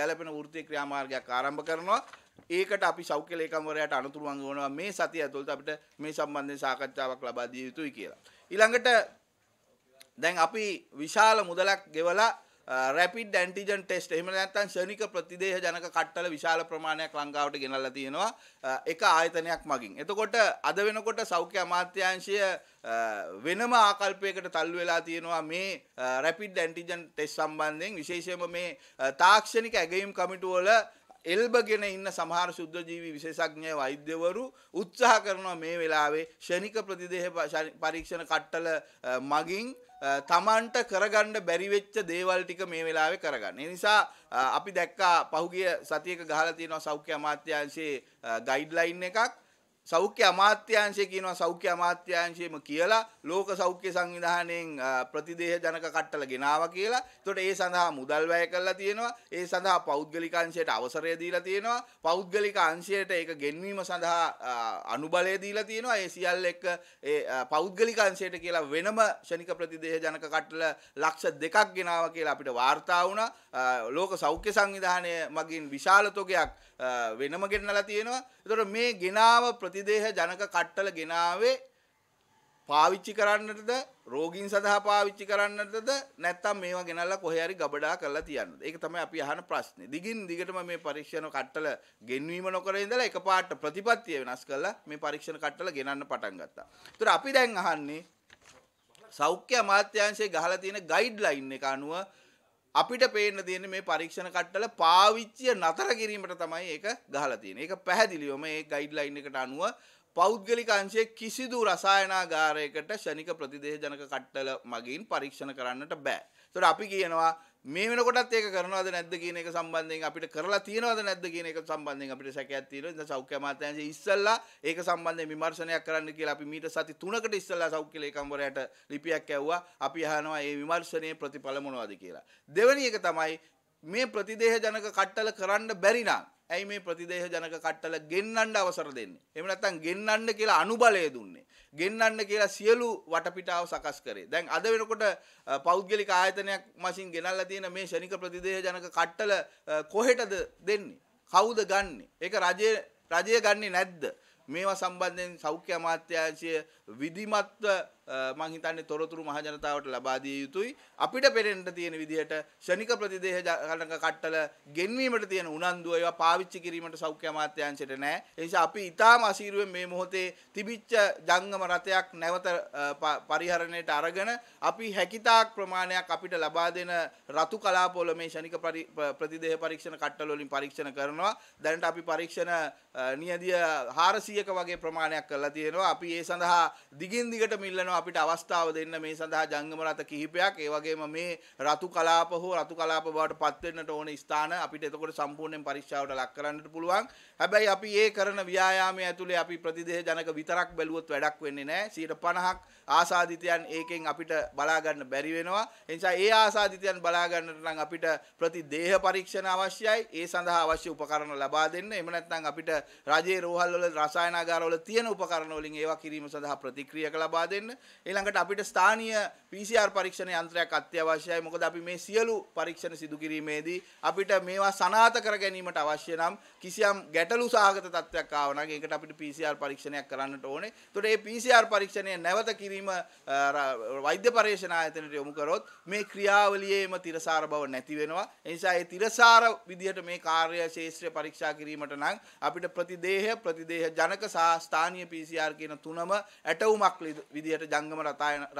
ගැලපෙන වෘත්තීය ක්‍රියාමාර්ගයක් ආරම්භ කරනවා. ඒකට අපි සෞඛ්‍ය ලේකම්වරයාට අනුතුරු වංගවනවා මේ සතිය ඇතුළත අපිට මේ සම්බන්ධයෙන් සාකච්ඡාවක් ලබා දිය යුතුයි කියලා. ඊළඟට දැන් අපි විශාල මුදලක් ගෙවලා රැපිඩ් ඇන්ටිජන් ටෙස්ට් එහෙම නැත්නම් ශනික ප්‍රතිදේහ ජනක කට්ටල විශාල ප්‍රමාණයක් ලංකාවට ගෙනල්ලා තියෙනවා uh, එක ආයතනයක් මගින්. එතකොට අද වෙනකොට සෞඛ්‍ය අමාත්‍යාංශය uh, වෙනම ආකල්පයකට තල්ලු වෙලා තියෙනවා මේ රැපිඩ් ඇන්ටිජන් ටෙස්ට් සම්බන්ධයෙන් විශේෂයෙන්ම මේ uh, තාක්ෂණික ඇගයීම් කමිටුව වල එල්බගෙන ඉන්න සමහර සුද්ධ ජීවි විශේෂඥ වෛද්‍යවරු උත්සාහ කරනවා මේ වෙලාවේ ෂණික ප්‍රතිදේහ පරීක්ෂණ කට්ටල මගින් තමන්ට කරගන්න බැරි වෙච්ච දේවල් ටික මේ වෙලාවේ කරගන්න. ඒ නිසා අපි දැක්කා පහුගිය සතියක ගහලා තියෙනවා සෞඛ්‍ය අමාත්‍යාංශයේ ගයිඩ්ලයින් එකක් සෞඛ්‍ය අමාත්‍යාංශය කියනවා සෞඛ්‍ය අමාත්‍යාංශයම කියලා ලෝක සෞඛ්‍ය සංවිධානයෙන් ප්‍රතිදේහ ජනක කට්ටල ගෙනාවා කියලා. එතකොට ඒ සඳහා මුදල් වැය කරලා තියෙනවා. ඒ සඳහා පෞද්ගලික අංශයට අවසරය දීලා තියෙනවා. පෞද්ගලික අංශයට ඒක ගෙන්වීම සඳහා අනුබලය දීලා තියෙනවා. ඒ සියල්ල එක්ක ඒ පෞද්ගලික අංශයට කියලා වෙනම ශනික ප්‍රතිදේහ ජනක කට්ටල ලක්ෂ දෙකක් ගෙනාවා කියලා අපිට වාර්තා වුණා. ලෝක සෞඛ්‍ය සංවිධානය මගින් විශාල තොගයක් වෙනම ගෙන්නලා තියෙනවා. එතකොට මේ ගෙනාව ප්‍රතිදේහ ජනක කට්ටල ගෙනාවේ පාවිච්චි කරන්නටද රෝගීන් සඳහා පාවිච්චි කරන්නටද නැත්තම් මේවා ගෙනල්ලා කොහේ හරි ගබඩා කරලා තියන්නද ඒක තමයි අපි අහන ප්‍රශ්නේ දිගින් දිගටම මේ පරීක්ෂණ කට්ටල ගෙන්වීම නොකර ඉඳලා එකපාරට ප්‍රතිපත්තිය වෙනස් කරලා මේ පරීක්ෂණ කට්ටල ගෙනන්න පටන් ගත්තා. ඒතර අපි දැන් අහන්නේ සෞඛ්‍ය අමාත්‍යාංශයේ ගහලා තියෙන ගයිඩ්ලයින් එක අනුව අපිට පේන්න තියෙන මේ පරීක්ෂණ කට්ටල පාවිච්චිය නතර කිරීමට තමයි ඒක ගහලා තියෙන්නේ. ඒක පැහැදිලිවම ඒ ගයිඩ්ලයින් එකට අනුව පෞද්ගලික අංශයේ කිසිදු රසායනාගාරයකට ෂණික ප්‍රතිදේශ ජනක කට්ටල මගින් පරීක්ෂණ කරන්නට බෑ. ඒතර අපි කියනවා මේ වෙනකොටත් ඒක කරනවද නැද්ද කියන එක සම්බන්ධයෙන් අපිට කරලා තියෙනවද නැද්ද කියන එක සම්බන්ධයෙන් අපිට සැකයක් තියෙනවා. ඉතින් සෞඛ්‍ය අමාත්‍යාංශයේ ඉස්සල්ලා ඒක සම්බන්ධයෙන් විමර්ශනයක් කරන්න කියලා අපි මීට සති 3කට ඉස්සල්ලා සෞඛ්‍ය ලේකම්වරයාට ලිපියක් ඇව්වා. අපි අහනවා මේ විමර්ශනයේ ප්‍රතිඵල මොනවද කියලා. දෙවෙනි එක තමයි මේ ප්‍රතිදේහ ජනක කට්ටල කරන්න බැරි නම් ඇයි මේ ප්‍රතිදේහ ජනක කට්ටල ගෙන්නන්න අවසර දෙන්නේ. එහෙම නැත්නම් ගෙන්නන්න කියලා අනුබලය දුන්නේ. ගෙන්නන්න කියලා සියලු වටපිටාව සකස් කරේ. දැන් අද වෙනකොට පෞද්ගලික ආයතනයක් මසින් ගෙනල්ලා තියෙන මේ ශනික ප්‍රතිදේහ ජනක කට්ටල කොහෙටද දෙන්නේ? කවුද ගන්නෙ? ඒක රජයේ රජය ගන්නෙ නැද්ද? මේවා සම්බන්ධයෙන් සෞඛ්‍ය අමාත්‍යාංශය විධිමත්ව මං හිතන්නේ තොරතුරු මහජනතාවට ලබා දිය යුතුයි අපිට පෙරෙන්න තියෙන විදිහට ශනික ප්‍රතිදේහ ගණක කට්ටල ගෙන්වීමට තියෙන උනන්දුව ඒවා පාවිච්චි කිරීමට සෞඛ්‍ය අමාත්‍යාංශයට නැහැ ඒ නිසා අපි ඊටාම අසීරුවෙන් මේ මොහොතේ තිබිච්ච ජංගම රථයක් නැවත පරිහරණයට අරගෙන අපි හැකිතාක් ප්‍රමාණයක් අපිට ලබා දෙන රතු කලාපවල මේ ශනික ප්‍රතිදේහ පරීක්ෂණ කට්ටල වලින් පරීක්ෂණ කරනවා දැනට අපි පරීක්ෂණ නියදිය 400ක වගේ ප්‍රමාණයක් කරලා තියෙනවා අපි ඒ සඳහා දිගින් දිගට මිල්ලනවා තියෙනවා අපිට අවස්ථාව දෙන්න මේ සඳහා ජංගම රථ කිහිපයක් ඒ වගේම මේ රතු කලාප හෝ රතු කලාප බවට පත් වෙන්නට ඕන ස්ථාන අපිට එතකොට සම්පූර්ණයෙන් පරීක්ෂාවට ලක් කරන්නට පුළුවන්. හැබැයි අපි ඒ කරන ව්‍යායාමයේ ඇතුලේ අපි ප්‍රතිදේහ ජනක විතරක් බැලුවොත් වැඩක් වෙන්නේ නැහැ. 50ක් ආසාදිතයන් ඒකෙන් අපිට බලා ගන්න බැරි වෙනවා. ඒ නිසා ඒ ආසාදිතයන් බලා ගන්නට නම් අපිට ප්‍රතිදේහ පරීක්ෂණ අවශ්‍යයි. ඒ සඳහා අවශ්‍ය උපකරණ ලබා දෙන්න. එහෙම නැත්නම් අපිට රජයේ රෝහල්වල රසායනාගාරවල තියෙන උපකරණ වලින් ඒවා කිරීම සඳහා ප්‍රතික්‍රියක ලබා දෙන්න. ඊළඟට අපිට ස්ථානීය PCR පරීක්ෂණ යන්ත්‍රයක් අත්‍යවශ්‍යයි. මොකද අපි මේ සියලු පරීක්ෂණ සිදු කිරීමේදී අපිට මේවා සනාථ කර ගැනීමට අවශ්‍ය නම් කිසියම් ගැටලු සහගත තත්ත්වයක් ආව නම් ඒකට අපිට PCR පරීක්ෂණයක් කරන්නට ඕනේ. ඒතකොට මේ PCR පරීක්ෂණය නැවත කිරීම වෛද්‍ය පරීක්ෂණ ආයතනයට යොමු කරොත් මේ ක්‍රියාවලියේම තිරසාර බව නැති වෙනවා. ඒ නිසා මේ තිරසාර විදිහට මේ කාර්ය ශාස්ත්‍රීය පරීක්ෂා කිරීමට නම් අපිට ප්‍රතිදේහ ප්‍රතිදේහ ජනක සහ ස්ථානීය PCR කියන තුනම ඇටවුමක් විදිහට ජංගම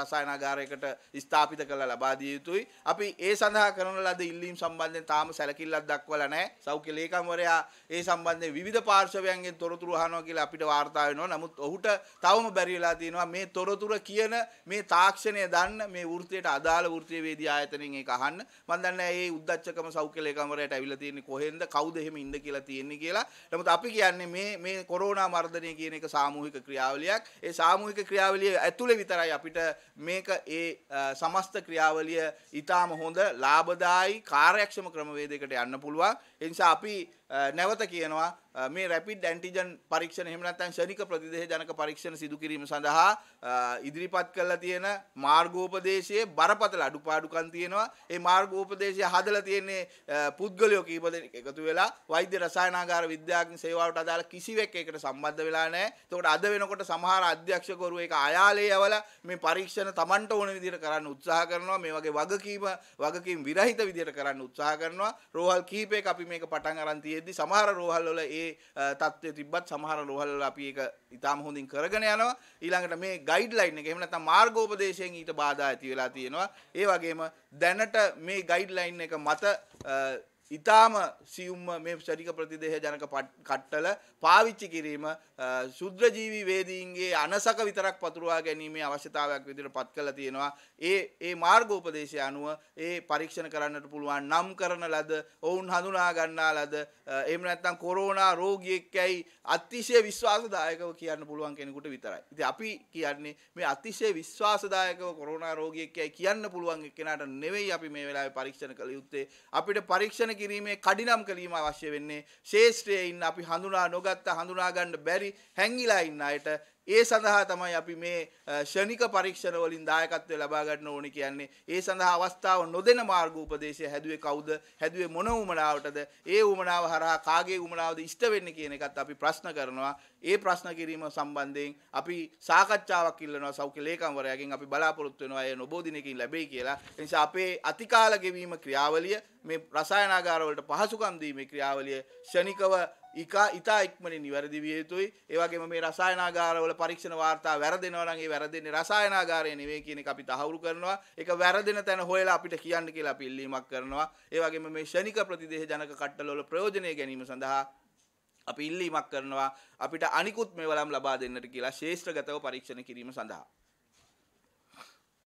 රසායනාගාරයකට ස්ථාපිත කරලා ලබා දිය යුතුයි. අපි ඒ සඳහා කරන ලද ඉල්ලීම් සම්බන්ධයෙන් තාම සැලකිල්ලක් දක්වලා නැහැ. සෞඛ්‍ය ලේකම්වරයා ඒ සම්බන්ධයෙන් විවිධ පාර්ශවයන්ගෙන් තොරතුරු අහනවා කියලා අපිට වාර්තා වෙනවා. නමුත් ඔහුට තවම බැරි වෙලා තියෙනවා මේ තොරතුරු කියන මේ තාක්ෂණය දන්න මේ වෘත්තියට අදාළ වෘත්තීය වේදී ආයතනයෙන් ඒක අහන්න. මම දන්නේ ඒ උද්දච්චකම සෞඛ්‍ය ලේකම්වරයාට ඇවිල්ලා තියෙන්නේ කොහෙන්ද කවුද එහෙම ඉන්න කියලා තියෙන්නේ කියලා. නමුත් අපි කියන්නේ මේ මේ කොරෝනා මර්ධනය කියන එක සාමූහික ක්‍රියාවලියක්. ඒ සාමූහික ක්‍රියාවලිය ඇතුලේ විතරයි අපිට මේක ඒ සමස්ත ක්‍රියාවලිය ඉතාම හොඳ ලාබදායි කාර්යක්ෂම ක්‍රමවේදයකට යන්න පුළුවන්. එනිසා අපි නැවත කියනවා මේ රැපිඩ් ඇන්ටිජන් පරීක්ෂණ එහෙම නැත්නම් ශනික ප්‍රතිදේහ ජනක පරීක්ෂණ සිදු කිරීම සඳහා ඉදිරිපත් කරලා තියෙන මාර්ගෝපදේශයේ බරපතල අඩුපාඩුකම් තියෙනවා. ඒ මාර්ගෝපදේශය හදලා තියෙන්නේ පුද්ගලයෝ කීප දෙනෙක් එකතු වෙලා වෛද්‍ය රසායනාගාර විද්‍යාඥ සේවාවට අදාළ කිසිවෙක් ඒකට සම්බන්ධ වෙලා නැහැ. එතකොට අද වෙනකොට සමහර අධ්‍යක්ෂකවරු ඒක අයාලේ යවලා දාලා මේ පරීක්ෂණ Tamanට ඕන විදිහට කරන්න උත්සාහ කරනවා මේ වගේ වගකීම වගකීම් විරහිත විදිහට කරන්න උත්සාහ කරනවා රෝහල් කීපයක අපි මේක පටන් අරන් තියෙද්දි සමහර රෝහල් වල ඒ தත්ත්වය තිබ්බත් සමහර රෝහල් වල අපි ඒක ඉතාම හොඳින් කරගෙන යනවා ඊළඟට මේ ගයිඩ්ලයින් එක එහෙම නැත්නම් මාර්ගෝපදේශයෙන් ඊට බාධා ඇති වෙලා තියෙනවා ඒ වගේම දැනට මේ ගයිඩ්ලයින් එක මත ඉතාම සියුම්ම මේ ශරික ප්‍රතිදේහ ජනක කට්ටල පාවිච්චි කිරීම සුද්‍රජීවී වේදීන්ගේ අනසක විතරක් පතුරවා ගැනීමේ අවශ්‍යතාවයක් විදිහට පත් කළා තියෙනවා. ඒ ඒ මාර්ගෝපදේශය අනුව ඒ පරීක්ෂණ කරන්නට පුළුවන් නම් කරන ලද ඔවුන් හඳුනා ගන්නා ලද එහෙම නැත්නම් කොරෝනා රෝගියෙක් ඇයි අතිශය විශ්වාසදායකව කියන්න පුළුවන් කෙනෙකුට විතරයි. ඉතින් අපි කියන්නේ මේ අතිශය විශ්වාසදායකව කොරෝනා රෝගියෙක් ඇයි කියන්න පුළුවන් එක්කෙනාට නෙවෙයි අපි මේ වෙලාවේ පරීක්ෂණ කළ යුත්තේ. අපිට පරීක්ෂණ කිරීමේ කඩිනම් කිරීම අවශ්‍ය වෙන්නේ ශේෂ්ත්‍රයේ ඉන්න අපි හඳුනා නොගත්ත හඳුනා ගන්න බැරි හැංගිලා ඉන්න අයට ඒ සඳහා තමයි අපි මේ ෂණික පරීක්ෂණ වලින් දායකත්වය ලබා ගන්න ඕනි කියන්නේ. ඒ සඳහා අවස්ථාව නොදෙන මාර්ග උපදේශය හැදුවේ කවුද? හැදුවේ මොන උමනාවටද? ඒ උමනාව හරහා කාගේ උමනාවද ඉෂ්ට වෙන්නේ කියන එකත් අපි ප්‍රශ්න කරනවා. ඒ ප්‍රශ්න කිරීම සම්බන්ධයෙන් අපි සාකච්ඡාවක් ඉල්ලනවා සෞඛ්‍ය ලේකම්වරයාගෙන් අපි බලාපොරොත්තු වෙනවා එය නොබෝ දිනකින් ලැබෙයි කියලා. ඒ නිසා අපේ අතිකාල ගෙවීම ක්‍රියාවලිය මේ රසායනාගාරවලට පහසුකම් දීමේ ක්‍රියාවලිය ෂණිකව ඉකා ඉතා ඉක්මනින් නිවැරදි විය යුතුයි. ඒ වගේම මේ රසායනාගාරවල පරීක්ෂණ වාර්තා වැරදෙනවා නම් ඒ වැරදෙන්නේ රසායනාගාරය නෙවෙයි කියන එක අපි තහවුරු කරනවා. ඒක වැරදෙන තැන හොයලා අපිට කියන්න කියලා අපි ඉල්ලීමක් කරනවා. ඒ වගේම මේ ෂණික ප්‍රතිදේහ ජනක කට්ටලවල ප්‍රයෝජනය ගැනීම සඳහා අපි ඉල්ලීමක් කරනවා. අපිට අනිකුත් මෙවලම් ලබා දෙන්නට කියලා ශේෂ්ත්‍රගතව පරීක්ෂණ කිරීම සඳහා